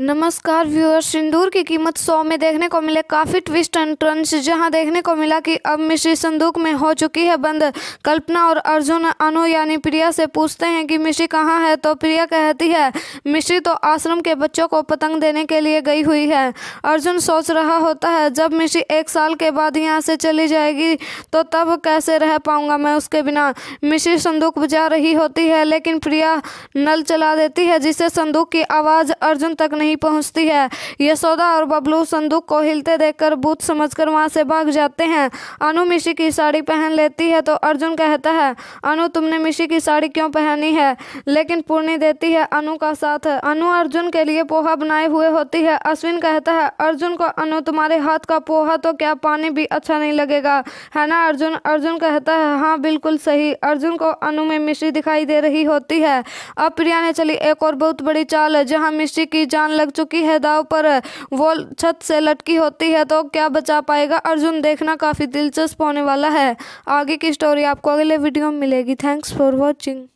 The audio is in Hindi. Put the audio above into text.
नमस्कार व्यूअर्स सिंदूर की कीमत सौ में देखने को मिले काफ़ी ट्विस्ट एंड टर्न्स जहां देखने को मिला कि अब मिश्री संदूक में हो चुकी है बंद कल्पना और अर्जुन अनु यानी प्रिया से पूछते हैं कि मिश्री कहाँ है तो प्रिया कहती है मिश्री तो आश्रम के बच्चों को पतंग देने के लिए गई हुई है अर्जुन सोच रहा होता है जब मिश्री एक साल के बाद यहाँ से चली जाएगी तो तब कैसे रह पाऊँगा मैं उसके बिना मिश्री संदूक बजा रही होती है लेकिन प्रिया नल चला देती है जिससे संदूक की आवाज़ अर्जुन तक नहीं नहीं पहुंचती है यशोदा और बबलू संदूक को हिलते देखकर भूत समझकर वहां से भाग जाते हैं अनु मिशी की साड़ी पहन लेती है तो अर्जुन कहता है अनु तुमने मिशी की साड़ी क्यों पहनी है लेकिन पूर्णी देती है अनु का साथ अनु अर्जुन के लिए पोहा बनाए हुए होती है अश्विन कहता है अर्जुन को अनु तुम्हारे हाथ का पोहा तो क्या पानी भी अच्छा नहीं लगेगा है ना अर्जुन अर्जुन कहता है हाँ बिल्कुल सही अर्जुन को अनु में मिश्री दिखाई दे रही होती है अब प्रिया ने चली एक और बहुत बड़ी चाल जहाँ मिश्री की जान लग चुकी है दाव पर वो छत से लटकी होती है तो क्या बचा पाएगा अर्जुन देखना काफ़ी दिलचस्प होने वाला है आगे की स्टोरी आपको अगले वीडियो में मिलेगी थैंक्स फॉर वॉचिंग